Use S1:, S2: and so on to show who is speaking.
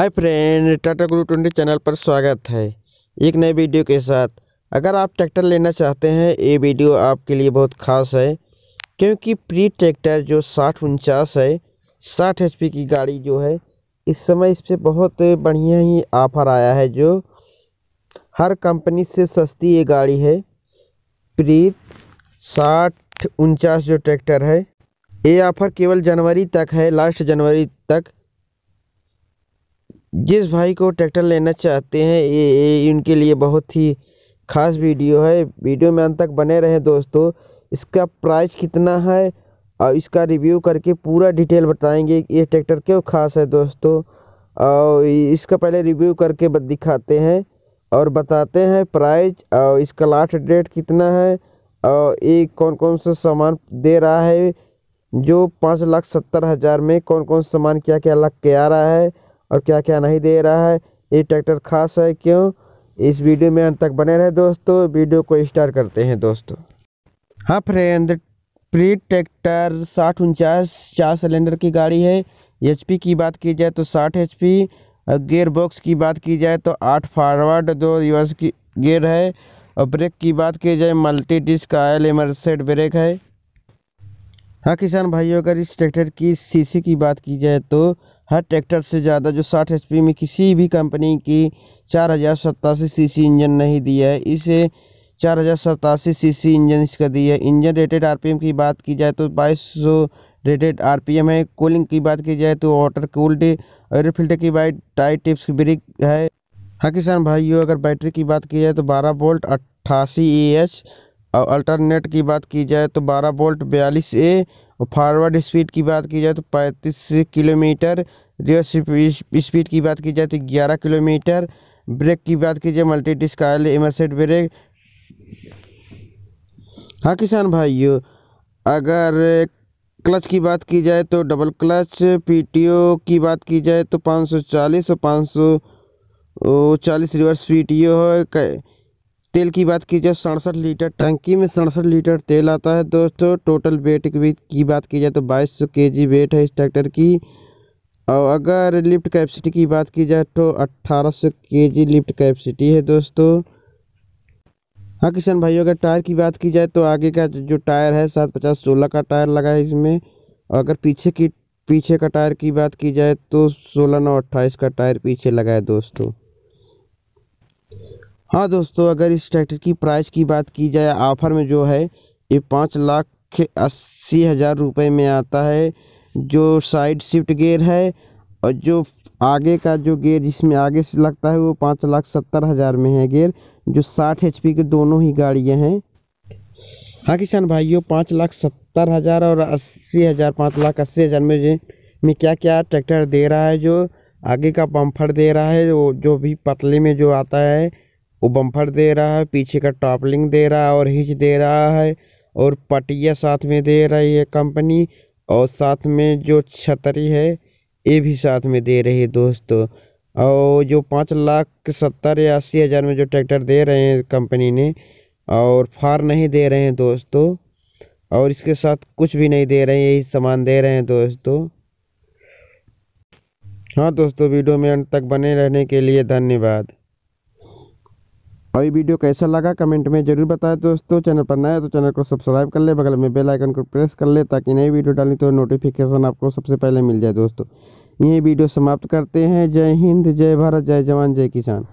S1: hi friend Tata गुरु twenty channel पर स्वागत है एक नए वीडियो के साथ अगर आप ट्रैक्टर लेना चाहते हैं ये वीडियो आपके लिए बहुत खास है क्योंकि प्री ट्रैक्टर जो साठ उनचास है साठ एच की गाड़ी जो है इस समय इस पर बहुत बढ़िया ही ऑफर आया है जो हर कंपनी से सस्ती ये गाड़ी है प्री साठ उनचास जो ट्रैक्टर है ये ऑफ़र केवल जनवरी तक है लास्ट जनवरी तक जिस भाई को ट्रैक्टर लेना चाहते हैं ये, ये उनके लिए बहुत ही ख़ास वीडियो है वीडियो में अंत तक बने रहे दोस्तों इसका प्राइस कितना है और इसका रिव्यू करके पूरा डिटेल बताएंगे ये ट्रैक्टर क्यों ख़ास है दोस्तों और इसका पहले रिव्यू करके दिखाते हैं और बताते हैं प्राइस और इसका लास्ट डेट कितना है और ये कौन कौन सा सामान दे रहा है जो पाँच लाख सत्तर हज़ार में कौन कौन सा सामान क्या क्या लग के आ रहा है और क्या क्या नहीं दे रहा है ये ट्रैक्टर खास है क्यों इस वीडियो में अंत तक बने रहे दोस्तों वीडियो को स्टार्ट करते हैं दोस्तों हाँ फ्रेंड प्री ट्रैक्टर साठ उनचास चार सिलेंडर की गाड़ी है एच की बात की जाए तो साठ एच पी गेयर बॉक्स की बात की जाए तो आठ फॉरवर्ड दो रिवर्स की गेयर है और ब्रेक की बात की जाए multi disc oil immersed brake है हाँ किसान भाइयों अगर इस ट्रैक्टर की सीसी की बात की जाए तो हर ट्रैक्टर से ज़्यादा जो 60 एच में किसी भी कंपनी की चार हज़ार सतासी सी इंजन नहीं दिया है इसे चार हज़ार सतासी सी इंजन इसका दिया है इंजन रेटेड आरपीएम की बात की जाए तो बाईस सौ रेटेड आरपीएम है कूलिंग की बात की जाए तो वाटर कूल्ड एयर फिल्टर की बाइट टाई टिप्स की ब्रिक है हाँ किसान भाइयों अगर बैटरी की बात की जाए तो बारह बोल्ट अट्ठासी ए एच और अल्टरनेट की बात की जाए तो बारह बोल्ट बयालीस ए और फॉरवर्ड स्पीड की बात की जाए तो पैंतीस किलोमीटर रिवर्स स्पीड की बात की जाए तो ग्यारह किलोमीटर ब्रेक की बात की जाए मल्टी डिस्क इमरसेट ब्रेक हाँ किसान भाइयों अगर क्लच की बात की जाए तो डबल क्लच पीटीओ की बात की जाए तो 540 और पाँच सौ चालीस रिवर्स पीटीओ है तेल की बात की जाए सड़सठ लीटर टंकी में सड़सठ लीटर तेल आता है दोस्तों टोटल वेट की बात की जाए तो बाईस सौ के जी वेट है इस ट्रैक्टर की और अगर लिफ्ट कैपेसिटी की बात की जाए तो अट्ठारह सौ के जी लिफ्ट कैपेसिटी है दोस्तों हाँ किसान भाइयों अगर टायर की बात की जाए तो आगे का जो टायर है सात पचास सोलह का टायर लगा है इसमें और अगर पीछे की पीछे का टायर की बात की जाए तो सोलह नौ अट्ठाईस का टायर पीछे लगा है दोस्तों हाँ दोस्तों अगर इस ट्रैक्टर की प्राइस की बात की जाए ऑफर में जो है ये पाँच लाख अस्सी हज़ार रुपये में आता है जो साइड शिफ्ट गेयर है और जो आगे का जो गेयर जिसमें आगे से लगता है वो पाँच लाख सत्तर हज़ार में है गेयर जो साठ एच के दोनों ही गाड़ियाँ हैं हाँ किसान भाइयों पाँच लाख सत्तर हज़ार और अस्सी हज़ार पाँच लाख अस्सी हज़ार में में क्या क्या ट्रैक्टर दे रहा है जो आगे का बम्फर दे रहा है वो जो भी पतले में जो आता है वो बम्फर दे रहा है पीछे का टॉपलिंग दे रहा है और हिच दे रहा है और पटिया साथ में दे रही है कंपनी और साथ में जो छतरी है ये भी साथ में दे रही है दोस्तों और जो पाँच लाख सत्तर या अस्सी हज़ार में जो ट्रैक्टर दे रहे हैं कंपनी ने और फार नहीं दे रहे हैं दोस्तों और इसके साथ कुछ भी नहीं दे रहे हैं यही सामान दे रहे हैं दोस्तों हाँ दोस्तों वीडियो में अंत तक बने रहने के लिए धन्यवाद और ये वीडियो कैसा लगा कमेंट में जरूर बताएं दोस्तों चैनल पर नया तो चैनल को सब्सक्राइब कर ले बगल में बेल आइकन को प्रेस कर ले ताकि नई वीडियो डालें तो नोटिफिकेशन आपको सबसे पहले मिल जाए दोस्तों यही वीडियो समाप्त करते हैं जय हिंद जय भारत जय जवान जय किसान